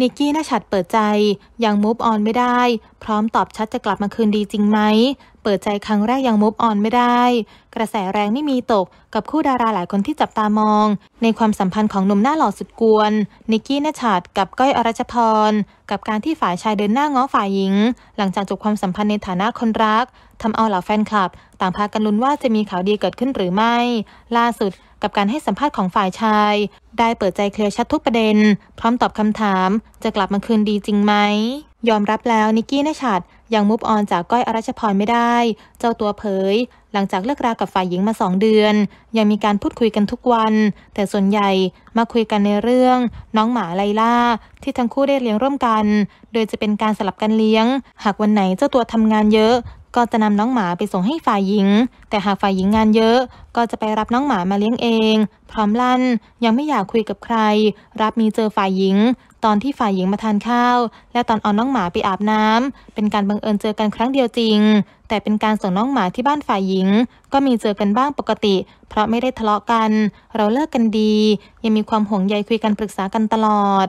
นิกกี้นาฉัดเปิดใจ ยังมูฟออนไม่ได้ พร้อมตอบชัดจะกลับมาคืนดีจริงไหม เปิดใจครั้งแรกยังมูฟออนไม่ได้ กระแสแรงไม่มีตก กับคู่ดาราหลายคนที่จับตามอง ในความสัมพันธ์ของหนุ่มหน้าหล่อสุดกวน นิกกี้นาฉัดกับก้อยอรชพร กับการที่ฝ่ายชายเดินหน้าง้อฝ่ายหญิง หลังจากจบความสัมพันธ์ในฐานะคนรักทำเอาเหล่าแฟนคลับ ต่างพากันลุ้นว่าจะมีข่าวดีเกิดขึ้นหรือไม่ ล่าสุดกับการให้สัมภาษณ์ของฝ่ายชาย ได้เปิดใจเคลียร์ชัดทุกประเด็น พร้อมตอบคำถามจะกลับมาคืนดีจริงไหม ยอมรับแล้วนิกกี้นชัด ยังมุฟออนจากก้อยอรัชพรไม่ได้ เจ้าตัวเผย หลังจากเลิกรากับฝ่ายหญิงมาสองเดือน ยังมีการพูดคุยกันทุกวัน แต่ส่วนใหญ่ มาคุยกันในเรื่องน้องหมาไลล่าที่ทั้งคู่ได้เลี้ยงร่วมกัน โดยจะเป็นการสลับกันเลี้ยง หากวันไหนเจ้าตัวทำงานเยอะก็จะนำน้องหมาไปส่งให้ฝ่ายหญิง แต่หากฝ่ายหญิงงานเยอะ ก็จะไปรับน้องหมามาเลี้ยงเอง พร้อมลั่น ยังไม่อยากคุยกับใคร รับมีเจอฝ่ายหญิง ตอนที่ฝ่ายหญิงมาทานข้าว และตอนเอาน้องหมาไปอาบน้ำ เป็นการบังเอิญเจอกันครั้งเดียวจริง แต่เป็นการส่งน้องหมาที่บ้านฝ่ายหญิง ก็มีเจอกันบ้างปกติ เพราะไม่ได้ทะเลาะกัน เราเลิกกันดี ยังมีความห่วงใยคุยกันปรึกษากันตลอด